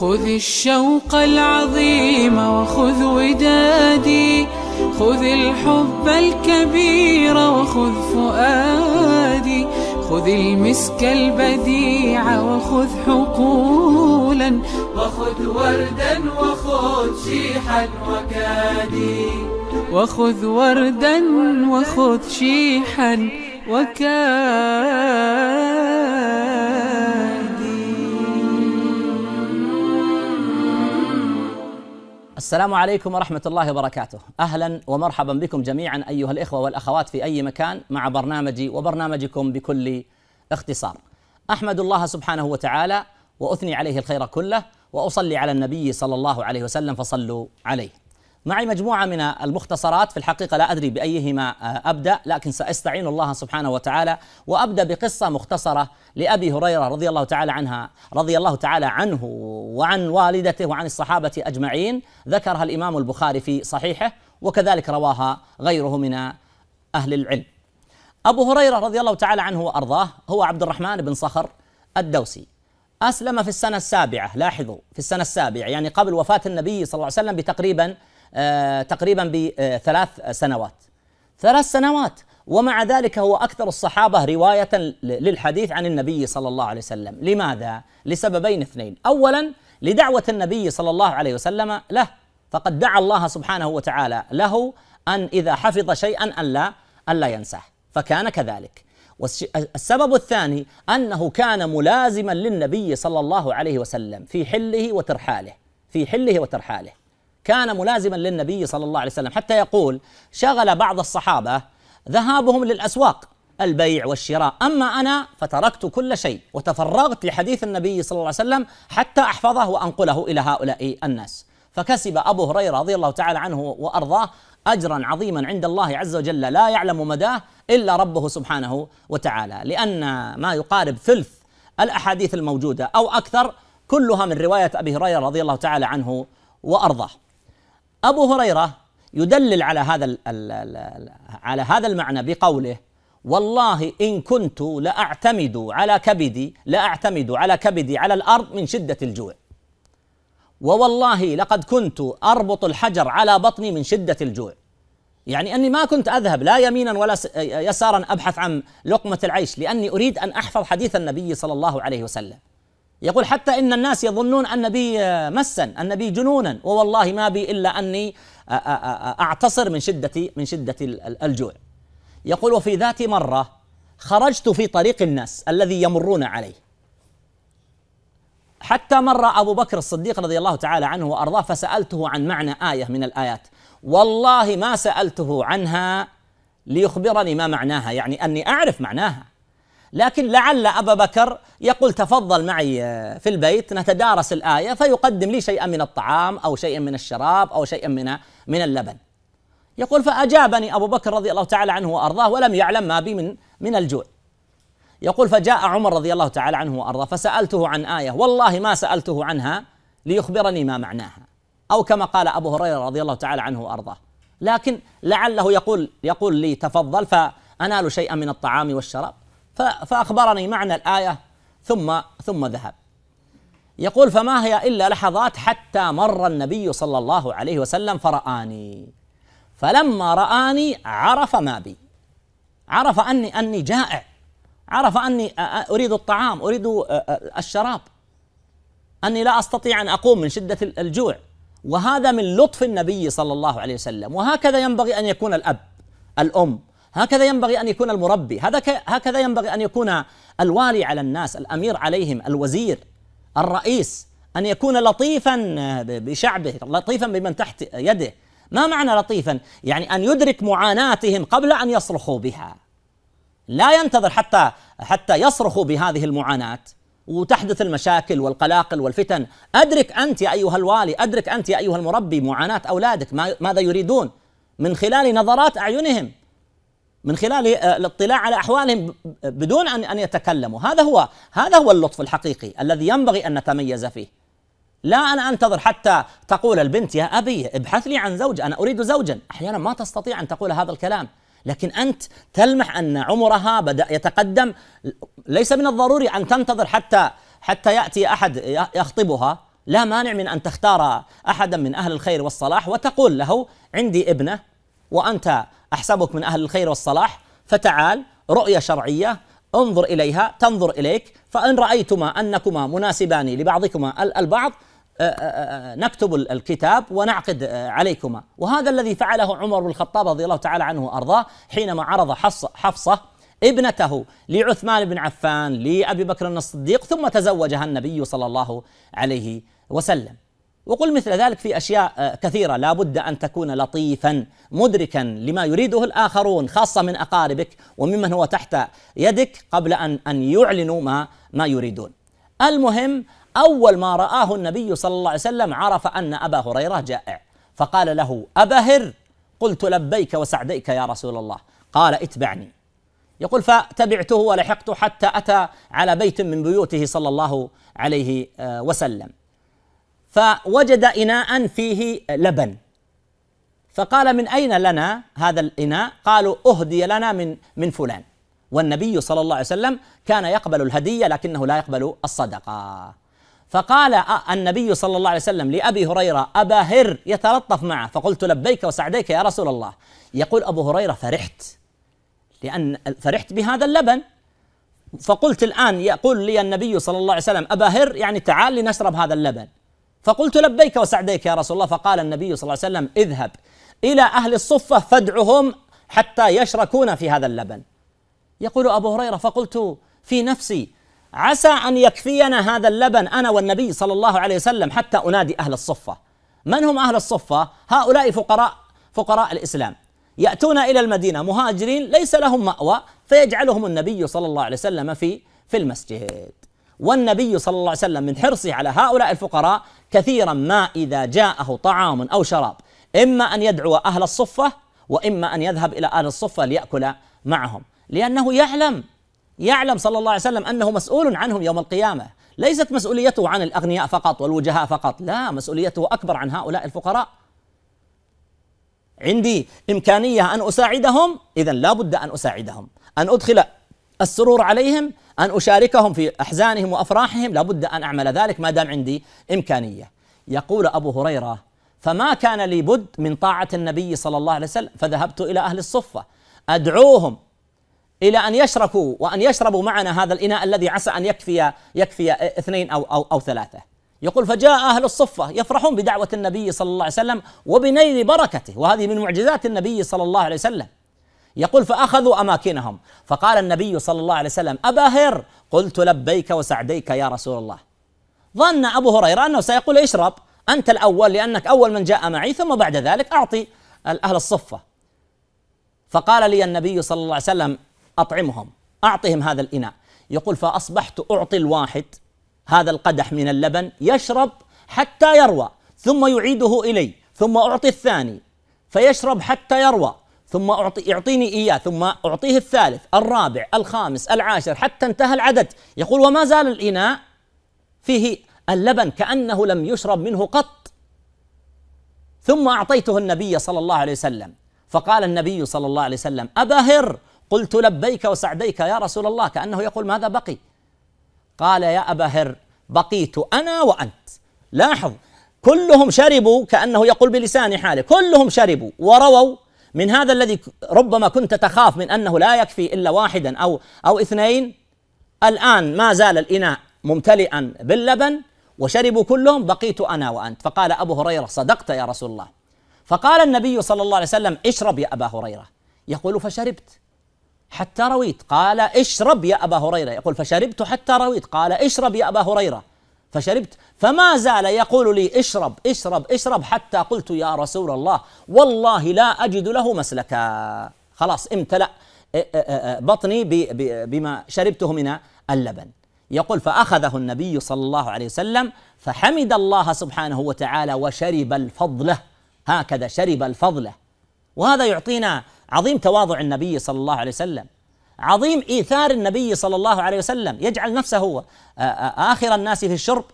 خذ الشوق العظيم وخذ ودادي خذ الحب الكبير وخذ فؤادي خذ المسك البديع وخذ حقولا وخذ وردا وخذ شيحا وكادي وخذ وردا وخذ شيحا وكادي السلام عليكم ورحمة الله وبركاته أهلا ومرحبا بكم جميعا أيها الإخوة والأخوات في أي مكان مع برنامجي وبرنامجكم بكل اختصار أحمد الله سبحانه وتعالى وأثني عليه الخير كله وأصلي على النبي صلى الله عليه وسلم فصلوا عليه معي مجموعة من المختصرات في الحقيقة لا أدري بأيهما آه، أبدأ لكن سأستعين الله سبحانه وتعالى وأبدأ بقصة مختصرة لأبي هريرة رضي الله تعالى عنها رضي الله تعالى عنه وعن والدته وعن الصحابة أجمعين ذكرها الإمام البخاري في صحيحه وكذلك رواها غيره من أهل العلم أبو هريرة رضي الله تعالى عنه وأرضاه هو عبد الرحمن بن صخر الدوسي أسلم في السنة السابعة لاحظوا في السنة السابعة يعني قبل وفاة النبي صلى الله عليه وسلم بتقريبا آه، تقريبا بثلاث آه، سنوات ثلاث سنوات ومع ذلك هو اكثر الصحابه روايه للحديث عن النبي صلى الله عليه وسلم، لماذا؟ لسببين اثنين، اولا لدعوه النبي صلى الله عليه وسلم له، فقد دعا الله سبحانه وتعالى له ان اذا حفظ شيئا ان لا ان لا ينساه، فكان كذلك. والسبب الثاني انه كان ملازما للنبي صلى الله عليه وسلم في حله وترحاله، في حله وترحاله. كان ملازما للنبي صلى الله عليه وسلم حتى يقول شغل بعض الصحابه ذهابهم للاسواق البيع والشراء اما انا فتركت كل شيء وتفرغت لحديث النبي صلى الله عليه وسلم حتى احفظه وانقله الى هؤلاء الناس فكسب ابو هريره رضي الله تعالى عنه وارضاه اجرا عظيما عند الله عز وجل لا يعلم مداه الا ربه سبحانه وتعالى لان ما يقارب ثلث الاحاديث الموجوده او اكثر كلها من روايه ابي هريره رضي الله تعالى عنه وارضاه ابو هريره يدلل على هذا على هذا المعنى بقوله والله ان كنت لاعتمد على كبدي لاعتمد على كبدي على الارض من شده الجوع ووالله لقد كنت اربط الحجر على بطني من شده الجوع يعني اني ما كنت اذهب لا يمينا ولا يسارا ابحث عن لقمه العيش لاني اريد ان احفظ حديث النبي صلى الله عليه وسلم يقول حتى ان الناس يظنون ان بي مسا ان بي جنونا ووالله ما بي الا اني اعتصر من شده من شده الجوع يقول وفي ذات مره خرجت في طريق الناس الذي يمرون عليه حتى مر ابو بكر الصديق رضي الله تعالى عنه وارضاه فسالته عن معنى ايه من الايات والله ما سالته عنها ليخبرني ما معناها يعني اني اعرف معناها لكن لعل أبا بكر يقول تفضل معي آه، في البيت نتدارس الآية فيقدم لي شيئا من الطعام أو شيئا من الشراب أو شيئا من من اللبن يقول فأجابني أبو بكر رضي الله تعالى عنه وأرضاه ولم يعلم ما بي من من الجوع يقول فجاء عمر رضي الله تعالى عنه وأرضاه فسألته عن آية والله ما سألته عنها ليخبرني ما معناها أو كما قال أبو هريرة رضي الله تعالى عنه وأرضاه لكن لعله يقول يقول لي تفضل فأنال شيئا من الطعام والشراب فأخبرني معنى الآية ثم ثم ذهب يقول فما هي إلا لحظات حتى مر النبي صلى الله عليه وسلم فرآني فلما رآني عرف ما بي عرف أني أني جائع عرف أني أريد الطعام أريد الشراب أني لا أستطيع أن أقوم من شدة الجوع وهذا من لطف النبي صلى الله عليه وسلم وهكذا ينبغي أن يكون الأب الأم هكذا ينبغي أن يكون المربي هكذا ينبغي أن يكون الوالي على الناس الأمير عليهم الوزير الرئيس أن يكون لطيفا بشعبه لطيفا بمن تحت يده ما معنى لطيفا يعني أن يدرك معاناتهم قبل أن يصرخوا بها لا ينتظر حتى حتى يصرخوا بهذه المعاناة وتحدث المشاكل والقلاقل والفتن أدرك أنت يا أيها الوالي أدرك أنت يا أيها المربي معاناة أولادك ماذا يريدون من خلال نظرات أعينهم من خلال آه، الاطلاع على احوالهم بدون ان ان يتكلموا هذا هو هذا هو اللطف الحقيقي الذي ينبغي ان نتميز فيه لا انا انتظر حتى تقول البنت يا ابي ابحث لي عن زوج انا اريد زوجا احيانا ما تستطيع ان تقول هذا الكلام لكن انت تلمح ان عمرها بدا يتقدم ليس من الضروري ان تنتظر حتى حتى ياتي احد يخطبها لا مانع من ان تختار احدا من اهل الخير والصلاح وتقول له عندي ابنه وانت احسبك من اهل الخير والصلاح فتعال رؤيه شرعيه انظر اليها تنظر اليك فان رايتما انكما مناسبان لبعضكما البعض آه، آه، آه، نكتب الكتاب ونعقد عليكما وهذا الذي فعله عمر بن الخطاب رضي الله تعالى عنه وارضاه حينما عرض حفصه ابنته لعثمان بن عفان لابي بكر الصديق ثم تزوجها النبي صلى الله عليه وسلم وقل مثل ذلك في اشياء آه، كثيره لا بد ان تكون لطيفا مدركا لما يريده الاخرون خاصه من اقاربك وممن هو تحت يدك قبل ان ان يعلنوا ما ما يريدون المهم اول ما راه النبي صلى الله عليه وسلم عرف ان ابا هريره جائع فقال له ابهر قلت لبيك وسعديك يا رسول الله قال اتبعني يقول فتبعته ولحقته حتى اتى على بيت من بيوته صلى الله عليه آه، وسلم فوجد إناء فيه لبن فقال من أين لنا هذا الإناء قالوا أهدي لنا من من فلان والنبي صلى الله عليه وسلم كان يقبل الهدية لكنه لا يقبل الصدقة فقال النبي صلى الله عليه وسلم لأبي هريرة أبا هر يتلطف معه فقلت لبيك وسعديك يا رسول الله يقول أبو هريرة فرحت لأن فرحت بهذا اللبن فقلت الآن يقول لي النبي صلى الله عليه وسلم أبا هر يعني تعال لنشرب هذا اللبن فقلت لبيك وسعديك يا رسول الله فقال النبي صلى الله عليه وسلم اذهب إلى أهل الصفة فادعهم حتى يشركون في هذا اللبن يقول أبو هريرة فقلت في نفسي عسى أن يكفينا هذا اللبن أنا والنبي صلى الله عليه وسلم حتى أنادي أهل الصفة من هم أهل الصفة؟ هؤلاء فقراء فقراء الإسلام يأتون إلى المدينة مهاجرين ليس لهم مأوى فيجعلهم النبي صلى الله عليه وسلم في في المسجد والنبي صلى الله عليه وسلم من حرصه على هؤلاء الفقراء كثيرا ما إذا جاءه طعام أو شراب إما أن يدعو أهل الصفة وإما أن يذهب إلى أهل الصفة ليأكل معهم لأنه يعلم يعلم صلى الله عليه وسلم أنه مسؤول عنهم يوم القيامة ليست مسؤوليته عن الأغنياء فقط والوجهاء فقط لا مسؤوليته أكبر عن هؤلاء الفقراء عندي إمكانية أن أساعدهم إذا لا بد أن أساعدهم أن أدخل السرور عليهم أن أشاركهم في أحزانهم وأفراحهم لابد أن أعمل ذلك ما دام عندي إمكانية يقول أبو هريرة فما كان لي بد من طاعة النبي صلى الله عليه وسلم فذهبت إلى أهل الصفة أدعوهم إلى أن يشركوا وأن يشربوا معنا هذا الإناء الذي عسى أن يكفي يكفي اثنين أو أو أو ثلاثة يقول فجاء أهل الصفة يفرحون بدعوة النبي صلى الله عليه وسلم وبنيل بركته وهذه من معجزات النبي صلى الله عليه وسلم يقول فأخذوا أماكنهم فقال النبي صلى الله عليه وسلم أبا هر قلت لبيك وسعديك يا رسول الله ظن أبو هريرة أنه سيقول اشرب أنت الأول لأنك أول من جاء معي ثم بعد ذلك أعطي أهل الصفة فقال لي النبي صلى الله عليه وسلم أطعمهم أعطهم هذا الإناء يقول فأصبحت أعطي الواحد هذا القدح من اللبن يشرب حتى يروى ثم يعيده إلي ثم أعطي الثاني فيشرب حتى يروى ثم أعطي يعطيني إياه ثم أعطيه الثالث الرابع الخامس العاشر حتى انتهى العدد يقول وما زال الإناء فيه اللبن كأنه لم يشرب منه قط ثم أعطيته النبي صلى الله عليه وسلم فقال النبي صلى الله عليه وسلم أبهر قلت لبيك وسعديك يا رسول الله كأنه يقول ماذا بقي قال يا أبا هر بقيت أنا وأنت لاحظ كلهم شربوا كأنه يقول بلسان حاله كلهم شربوا ورووا من هذا الذي ربما كنت تخاف من انه لا يكفي الا واحدا او او اثنين الان ما زال الاناء ممتلئا باللبن وشربوا كلهم بقيت انا وانت فقال ابو هريره صدقت يا رسول الله فقال النبي صلى الله عليه وسلم اشرب يا ابا هريره يقول فشربت حتى رويت قال اشرب يا ابا هريره يقول فشربت حتى رويت قال اشرب يا ابا هريره فشربت فما زال يقول لي اشرب اشرب اشرب حتى قلت يا رسول الله والله لا أجد له مسلكا خلاص امتلأ بطني بما شربته من اللبن يقول فأخذه النبي صلى الله عليه وسلم فحمد الله سبحانه وتعالى وشرب الفضلة هكذا شرب الفضلة وهذا يعطينا عظيم تواضع النبي صلى الله عليه وسلم عظيم ايثار النبي صلى الله عليه وسلم يجعل نفسه آه، آه، اخر الناس في الشرب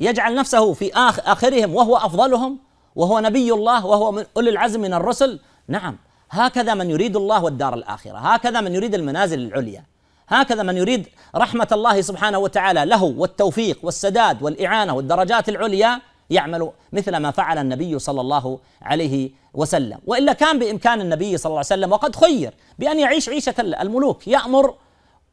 يجعل نفسه في آخ اخرهم وهو افضلهم وهو نبي الله وهو من اولي العزم من الرسل نعم هكذا من يريد الله والدار الاخره هكذا من يريد المنازل العليا هكذا من يريد رحمه الله سبحانه وتعالى له والتوفيق والسداد والاعانه والدرجات العليا يعمل مثل ما فعل النبي صلى الله عليه وسلم والا كان بامكان النبي صلى الله عليه وسلم وقد خير بان يعيش عيشه الملوك يامر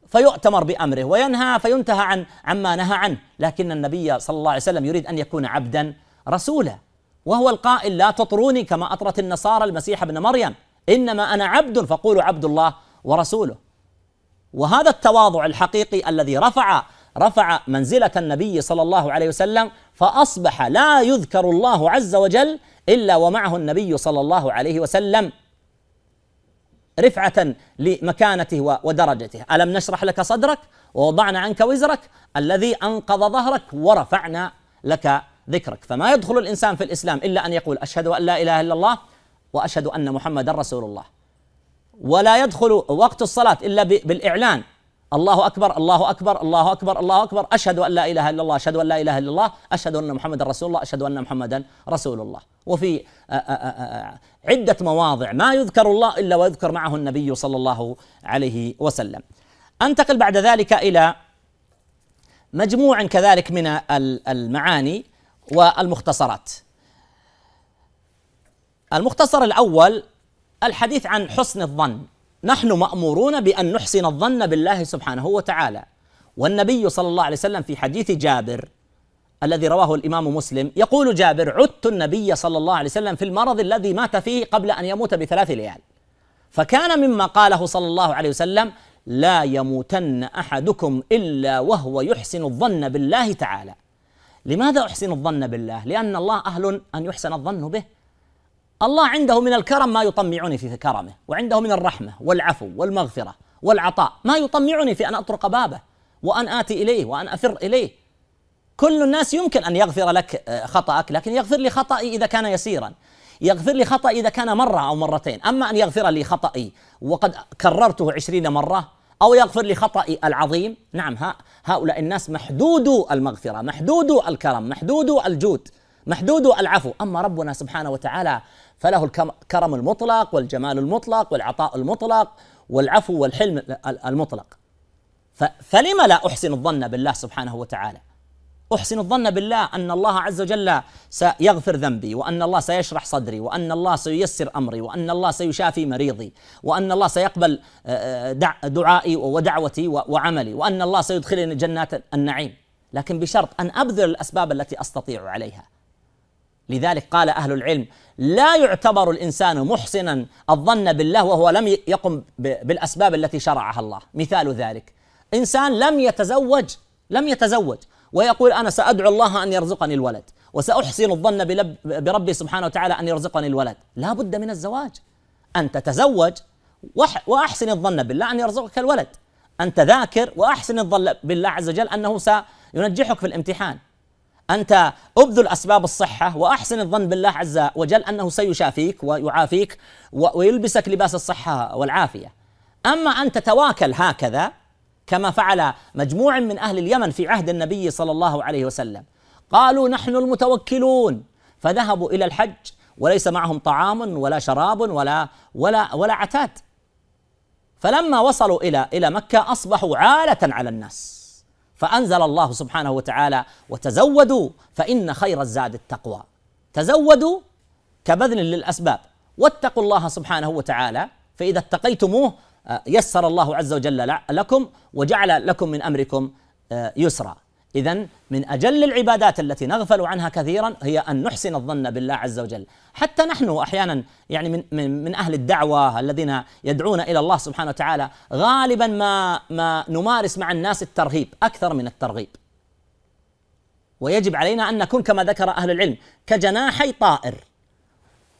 فيؤتمر بامره وينهى فينتهى عن عما نهى عنه لكن النبي صلى الله عليه وسلم يريد ان يكون عبدا رسولا وهو القائل لا تطروني كما اطرت النصارى المسيح ابن مريم انما انا عبد فقولوا عبد الله ورسوله وهذا التواضع الحقيقي الذي رفع رفع منزلة النبي صلى الله عليه وسلم فأصبح لا يذكر الله عز وجل إلا ومعه النبي صلى الله عليه وسلم رفعة لمكانته ودرجته ألم نشرح لك صدرك ووضعنا عنك وزرك الذي أنقض ظهرك ورفعنا لك ذكرك فما يدخل الإنسان في الإسلام إلا أن يقول أشهد أن لا إله إلا الله وأشهد أن محمدا رسول الله ولا يدخل وقت الصلاة إلا بالإعلان الله أكبر الله أكبر الله أكبر الله أكبر أشهد أن لا إله إلا الله أشهد أن لا إله إلا الله أشهد أن محمدا رسول الله أشهد أن محمدا رسول الله وفي آه، آه، آه، عدة مواضع ما يذكر الله إلا ويذكر معه النبي صلى الله عليه وسلم أنتقل بعد ذلك إلى مجموع كذلك من المعاني والمختصرات المختصر الأول الحديث عن حسن الظن نحن مامورون بان نحسن الظن بالله سبحانه وتعالى والنبي صلى الله عليه وسلم في حديث جابر الذي رواه الامام مسلم يقول جابر عدت النبي صلى الله عليه وسلم في المرض الذي مات فيه قبل ان يموت بثلاث ليال فكان مما قاله صلى الله عليه وسلم لا يموتن احدكم الا وهو يحسن الظن بالله تعالى لماذا احسن الظن بالله لان الله اهل ان يحسن الظن به الله عنده من الكرم ما يطمعني في كرمه وعنده من الرحمه والعفو والمغفره والعطاء ما يطمعني في ان اطرق بابه وان اتي اليه وان افر اليه كل الناس يمكن ان يغفر لك آه، خطاك لكن يغفر لي خطئي اذا كان يسيرا يغفر لي خطأي إذا كان مرة أو مرتين أما أن يغفر لي خطأي وقد كررته عشرين مرة أو يغفر لي خطأي العظيم نعم هؤلاء الناس محدودو المغفرة محدودو الكرم محدودو الجود محدودو العفو أما ربنا سبحانه وتعالى فله الكرم المطلق والجمال المطلق والعطاء المطلق والعفو والحلم المطلق فلم لا أحسن الظن بالله سبحانه وتعالى أحسن الظن بالله أن الله عز وجل سيغفر ذنبي وأن الله سيشرح صدري وأن الله سييسر أمري وأن الله سيشافي مريضي وأن الله سيقبل آه، آه، دعائي ودعوتي وعملي وأن الله سيدخلني جنات النعيم لكن بشرط أن أبذل الأسباب التي أستطيع عليها لذلك قال أهل العلم لا يعتبر الإنسان محسنا الظن بالله وهو لم يقم بالأسباب التي شرعها الله مثال ذلك إنسان لم يتزوج لم يتزوج ويقول أنا سأدعو الله أن يرزقني الولد وسأحسن الظن بربي سبحانه وتعالى أن يرزقني الولد لا بد من الزواج أن تتزوج وأحسن الظن بالله أن يرزقك الولد أنت ذاكر وأحسن الظن بالله عز وجل أنه سينجحك في الامتحان أنت أبذل أسباب الصحة وأحسن الظن بالله عز وجل أنه سيشافيك ويعافيك ويلبسك لباس الصحة والعافية أما أن تتواكل هكذا كما فعل مجموع من أهل اليمن في عهد النبي صلى الله عليه وسلم قالوا نحن المتوكلون فذهبوا إلى الحج وليس معهم طعام ولا شراب ولا ولا ولا عتاد فلما وصلوا إلى إلى مكة أصبحوا عالة على الناس فأنزل الله سبحانه وتعالى وتزودوا فإن خير الزاد التقوى تزودوا كبذل للأسباب واتقوا الله سبحانه وتعالى فإذا اتقيتموه آه، يسر الله عز وجل لكم وجعل لكم من أمركم آه، يسرا إذا من أجل العبادات التي نغفل عنها كثيرا هي أن نحسن الظن بالله عز وجل حتى نحن أحيانا يعني من, من, من أهل الدعوة الذين يدعون إلى الله سبحانه وتعالى غالبا ما, ما نمارس مع الناس الترهيب أكثر من الترغيب ويجب علينا أن نكون كما ذكر أهل العلم كجناحي طائر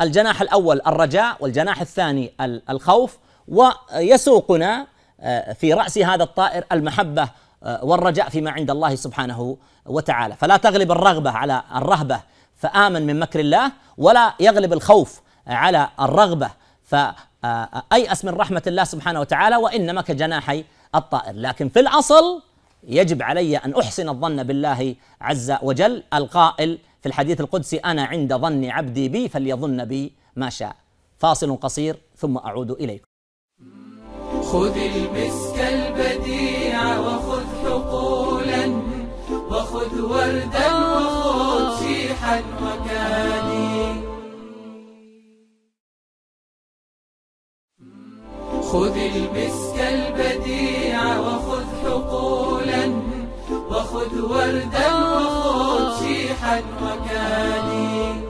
الجناح الأول الرجاء والجناح الثاني الخوف ويسوقنا آه، في رأس هذا الطائر المحبة آه، والرجاء فيما عند الله سبحانه وتعالى فلا تغلب الرغبة على الرهبة فآمن من مكر الله ولا يغلب الخوف على الرغبة فأيأس من رحمة الله سبحانه وتعالى وإنما كجناحي الطائر لكن في الأصل يجب علي أن أحسن الظن بالله عز وجل القائل في الحديث القدسي أنا عند ظن عبدي بي فليظن بي ما شاء فاصل قصير ثم أعود إليكم خذ المسك البديع وخذ حقولا وخذ وردا وخذ شيحا وكاني خذ المسك البديع وخذ حقولا وخذ وردا وخذ شيحا وكاني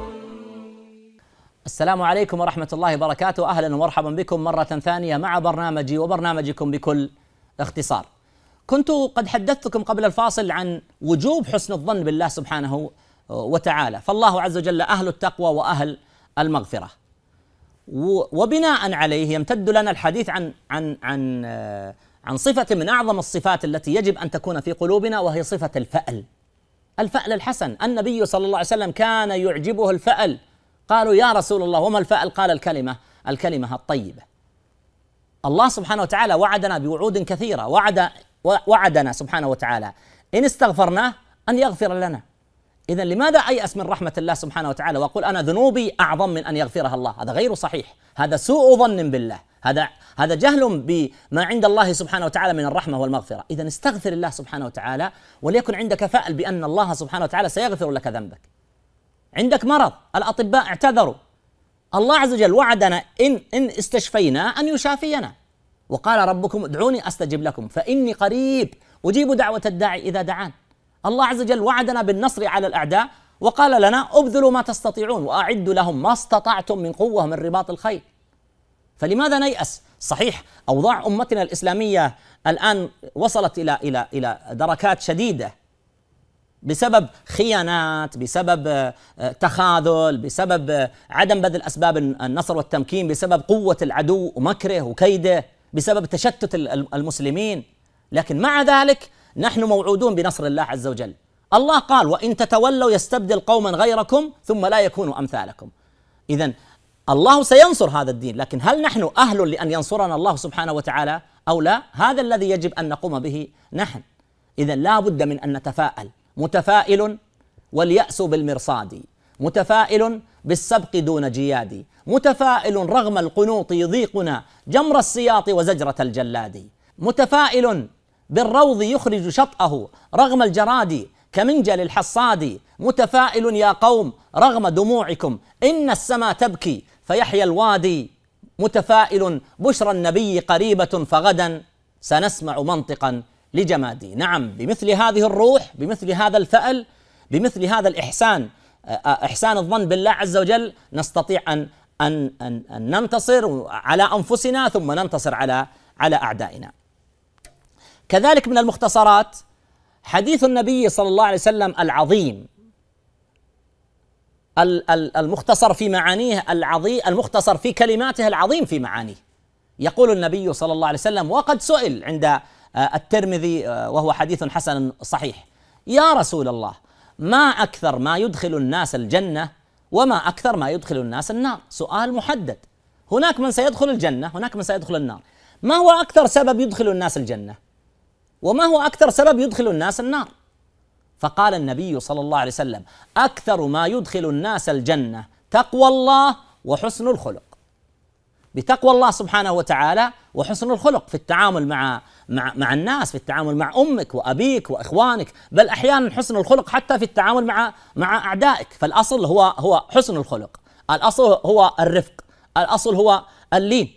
السلام عليكم ورحمة الله وبركاته أهلا ومرحبا بكم مرة ثانية مع برنامجي وبرنامجكم بكل اختصار كنت قد حدثتكم قبل الفاصل عن وجوب حسن الظن بالله سبحانه وتعالى فالله عز وجل أهل التقوى وأهل المغفرة وبناء عليه يمتد لنا الحديث عن عن عن آه، عن صفة من أعظم الصفات التي يجب أن تكون في قلوبنا وهي صفة الفأل الفأل الحسن النبي صلى الله عليه وسلم كان يعجبه الفأل قالوا يا رسول الله وما الفأل قال الكلمة الكلمة الطيبة الله سبحانه وتعالى وعدنا بوعود كثيرة وعد وعدنا سبحانه وتعالى إن استغفرناه أن يغفر لنا إذا لماذا أيأس من رحمة الله سبحانه وتعالى وأقول أنا ذنوبي أعظم من أن يغفرها الله هذا غير صحيح هذا سوء ظن بالله هذا هذا جهل بما عند الله سبحانه وتعالى من الرحمة والمغفرة إذا استغفر الله سبحانه وتعالى وليكن عندك فأل بأن الله سبحانه وتعالى سيغفر لك ذنبك عندك مرض الأطباء اعتذروا الله عز وجل وعدنا إن, إن استشفينا أن يشافينا وقال ربكم ادعوني أستجب لكم فإني قريب أجيب دعوة الداعي إذا دعان الله عز وجل وعدنا بالنصر على الأعداء وقال لنا ابذلوا ما تستطيعون وأعدوا لهم ما استطعتم من قوة من رباط الخيل فلماذا نيأس صحيح أوضاع أمتنا الإسلامية الآن وصلت إلى إلى إلى دركات شديدة بسبب خيانات بسبب آه، آه، تخاذل بسبب آه، عدم بذل اسباب النصر والتمكين بسبب قوه العدو ومكره وكيده بسبب تشتت المسلمين لكن مع ذلك نحن موعودون بنصر الله عز وجل الله قال وان تتولوا يستبدل قوما غيركم ثم لا يكونوا امثالكم اذا الله سينصر هذا الدين لكن هل نحن اهل لان ينصرنا الله سبحانه وتعالى او لا هذا الذي يجب ان نقوم به نحن اذا لا بد من ان نتفاءل متفائل واليأس بالمرصاد متفائل بالسبق دون جياد متفائل رغم القنوط يضيقنا جمر السياط وزجرة الجلاد متفائل بالروض يخرج شطأه رغم الجراد كمنجل الحصاد متفائل يا قوم رغم دموعكم إن السماء تبكي فيحيى الوادي متفائل بشرى النبي قريبة فغدا سنسمع منطقا لجمادي نعم بمثل هذه الروح بمثل هذا الفأل بمثل هذا الإحسان آه، آه، إحسان الظن بالله عز وجل نستطيع أن أن أن, أن ننتصر على أنفسنا ثم ننتصر على على أعدائنا كذلك من المختصرات حديث النبي صلى الله عليه وسلم العظيم المختصر في معانيه العظيم المختصر في كلماته العظيم في معانيه يقول النبي صلى الله عليه وسلم وقد سئل عند آه، الترمذي آه، وهو حديث حسن صحيح يا رسول الله ما اكثر ما يدخل الناس الجنه وما اكثر ما يدخل الناس النار سؤال محدد هناك من سيدخل الجنه هناك من سيدخل النار ما هو اكثر سبب يدخل الناس الجنه وما هو اكثر سبب يدخل الناس النار فقال النبي صلى الله عليه وسلم اكثر ما يدخل الناس الجنه تقوى الله وحسن الخلق بتقوى الله سبحانه وتعالى وحسن الخلق في التعامل مع مع مع الناس في التعامل مع امك وابيك واخوانك بل احيانا حسن الخلق حتى في التعامل مع مع اعدائك فالاصل هو هو حسن الخلق الاصل هو الرفق الاصل هو اللين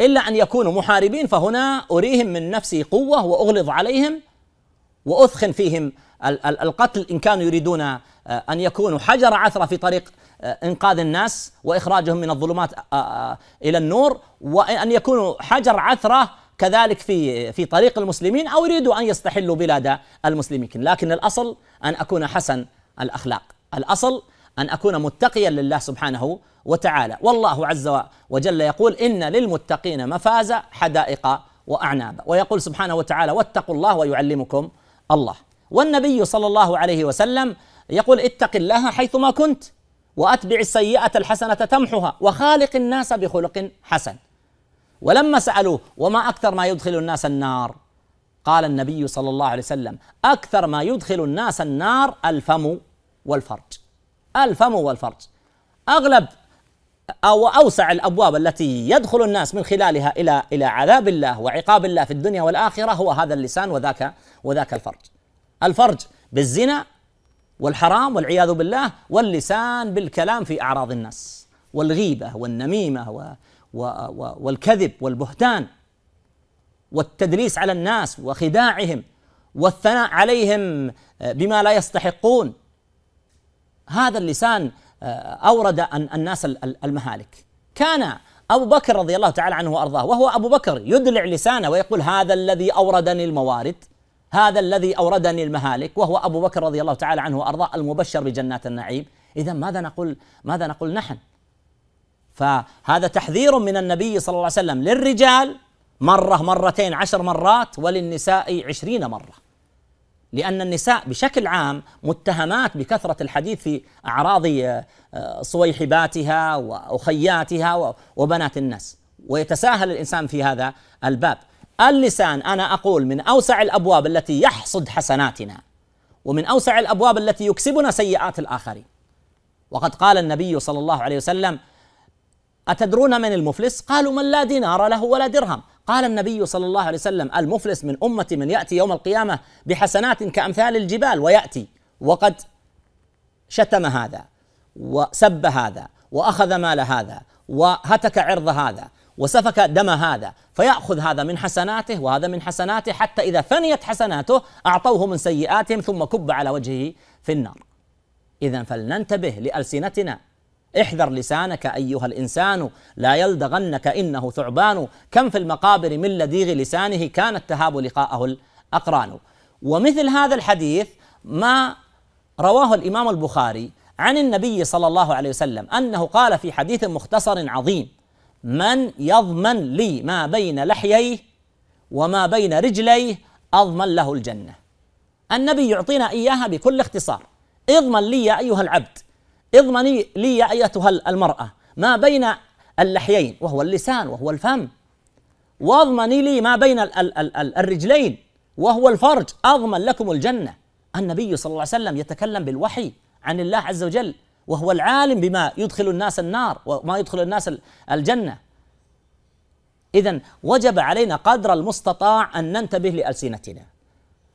الا ان يكونوا محاربين فهنا اريهم من نفسي قوه واغلظ عليهم واثخن فيهم القتل ان كانوا يريدون آه، ان يكونوا حجر عثره في طريق آه، انقاذ الناس واخراجهم من الظلمات آه، آه، الى النور وان يكونوا حجر عثره كذلك في في طريق المسلمين او يريدوا ان يستحلوا بلاد المسلمين لكن الاصل ان اكون حسن الاخلاق الاصل ان اكون متقيا لله سبحانه وتعالى والله عز وجل يقول ان للمتقين مفازا حدائق واعناب ويقول سبحانه وتعالى واتقوا الله ويعلمكم الله والنبي صلى الله عليه وسلم يقول اتق الله حيثما كنت واتبع السيئه الحسنه تمحها وخالق الناس بخلق حسن ولما سالوه وما اكثر ما يدخل الناس النار قال النبي صلى الله عليه وسلم اكثر ما يدخل الناس النار الفم والفرج الفم والفرج اغلب او اوسع الابواب التي يدخل الناس من خلالها الى الى عذاب الله وعقاب الله في الدنيا والاخره هو هذا اللسان وذاك وذاك الفرج الفرج بالزنا والحرام والعياذ بالله واللسان بالكلام في اعراض الناس والغيبه والنميمه و و و والكذب والبهتان والتدليس على الناس وخداعهم والثناء عليهم آه، بما لا يستحقون هذا اللسان آه، اورد الناس المهالك كان ابو بكر رضي الله تعالى عنه وارضاه وهو ابو بكر يدلع لسانه ويقول هذا الذي اوردني الموارد هذا الذي أوردني المهالك وهو أبو بكر رضي الله تعالى عنه وأرضاه المبشر بجنات النعيم إذا ماذا نقول ماذا نقول نحن فهذا تحذير من النبي صلى الله عليه وسلم للرجال مرة مرتين عشر مرات وللنساء عشرين مرة لأن النساء بشكل عام متهمات بكثرة الحديث في أعراض آه، صويحباتها وأخياتها وبنات الناس ويتساهل الإنسان في هذا الباب اللسان انا اقول من اوسع الابواب التي يحصد حسناتنا ومن اوسع الابواب التي يكسبنا سيئات الاخرين وقد قال النبي صلى الله عليه وسلم اتدرون من المفلس قالوا من لا دينار له ولا درهم قال النبي صلى الله عليه وسلم المفلس من امتي من ياتي يوم القيامه بحسنات كامثال الجبال وياتي وقد شتم هذا وسب هذا واخذ مال هذا وهتك عرض هذا وسفك دم هذا فيأخذ هذا من حسناته وهذا من حسناته حتى إذا فنيت حسناته أعطوه من سيئاتهم ثم كب على وجهه في النار إذا فلننتبه لألسنتنا احذر لسانك أيها الإنسان لا يلدغنك إنه ثعبان كم في المقابر من لديغ لسانه كانت تهاب لقاءه الأقران ومثل هذا الحديث ما رواه الإمام البخاري عن النبي صلى الله عليه وسلم أنه قال في حديث مختصر عظيم من يضمن لي ما بين لحييه وما بين رجليه اضمن له الجنه النبي يعطينا اياها بكل اختصار اضمن لي يا ايها العبد اضمني لي يا ايتها المراه ما بين اللحيين وهو اللسان وهو الفم واضمني لي ما بين ال ال ال ال الرجلين وهو الفرج اضمن لكم الجنه النبي صلى الله عليه وسلم يتكلم بالوحي عن الله عز وجل وهو العالم بما يدخل الناس النار وما يدخل الناس الجنه اذا وجب علينا قدر المستطاع ان ننتبه لالسنتنا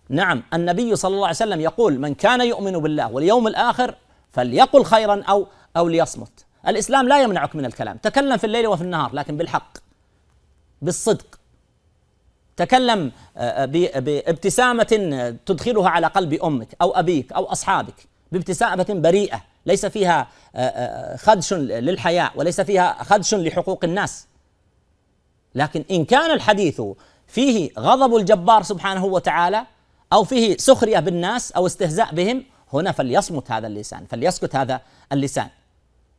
نعم النبي صلى الله عليه وسلم يقول من كان يؤمن بالله واليوم الاخر فليقل خيرا او او ليصمت الاسلام لا يمنعك من الكلام تكلم في الليل وفي النهار لكن بالحق بالصدق تكلم آه، آه، بابتسامه تدخلها على قلب امك او ابيك او اصحابك بابتسامه بريئه ليس فيها آه، آه، خدش للحياء وليس فيها خدش لحقوق الناس لكن ان كان الحديث فيه غضب الجبار سبحانه وتعالى او فيه سخريه بالناس او استهزاء بهم هنا فليصمت هذا اللسان فليسكت هذا اللسان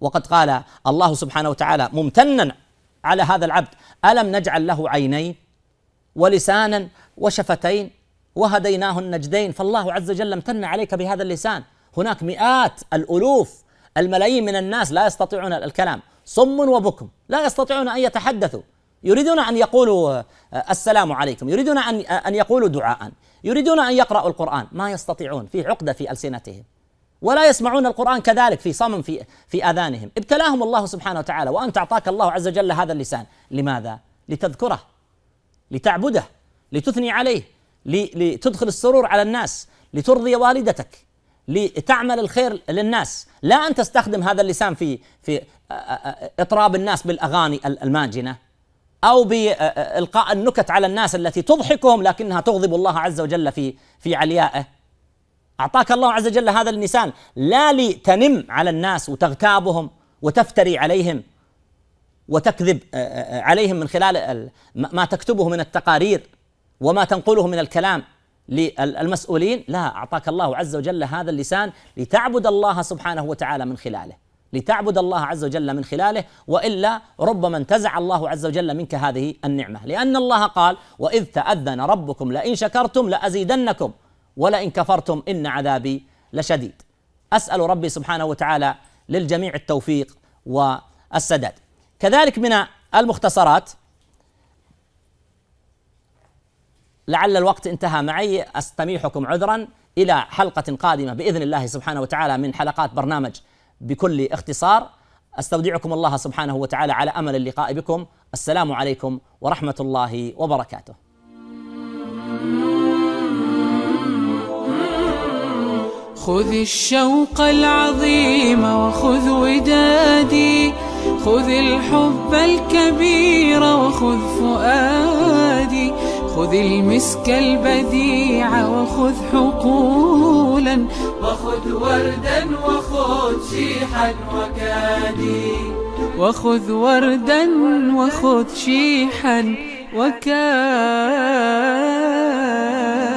وقد قال الله سبحانه وتعالى ممتنا على هذا العبد الم نجعل له عينين ولسانا وشفتين وهديناه النجدين فالله عز وجل امتن عليك بهذا اللسان هناك مئات الالوف الملايين من الناس لا يستطيعون الكلام صم وبكم لا يستطيعون ان يتحدثوا يريدون ان يقولوا آه، السلام عليكم يريدون ان آه، ان يقولوا دعاء يريدون ان يقرأوا القرآن ما يستطيعون في عقدة في ألسنتهم ولا يسمعون القرآن كذلك في صمم في في آذانهم ابتلاهم الله سبحانه وتعالى وأنت أعطاك الله عز وجل هذا اللسان لماذا؟ لتذكره لتعبده لتثني عليه لتدخل السرور على الناس لترضي والدتك لتعمل الخير للناس لا أن تستخدم هذا اللسان في في آه، آه، آه، إطراب الناس بالأغاني الماجنة أو بإلقاء النكت على الناس التي تضحكهم لكنها تغضب الله عز وجل في في عليائه أعطاك الله عز وجل هذا اللسان لا لتنم على الناس وتغتابهم وتفتري عليهم وتكذب عليهم من خلال ما تكتبه من التقارير وما تنقله من الكلام للمسؤولين لا أعطاك الله عز وجل هذا اللسان لتعبد الله سبحانه وتعالى من خلاله لتعبد الله عز وجل من خلاله والا ربما انتزع الله عز وجل منك هذه النعمه لان الله قال واذ تاذن ربكم لئن شكرتم لازيدنكم ولئن كفرتم ان عذابي لشديد اسال ربي سبحانه وتعالى للجميع التوفيق والسداد كذلك من المختصرات لعل الوقت انتهى معي استميحكم عذرا الى حلقه قادمه باذن الله سبحانه وتعالى من حلقات برنامج بكل اختصار استودعكم الله سبحانه وتعالى على امل اللقاء بكم السلام عليكم ورحمه الله وبركاته خذ الشوق العظيم وخذ ودادي خذ الحب الكبير وخذ فؤادي خذ المسك البديع وخذ حقولا وخذ وردا وخذ شيحا وكادي وخذ وردا وخذ شيحا وكادي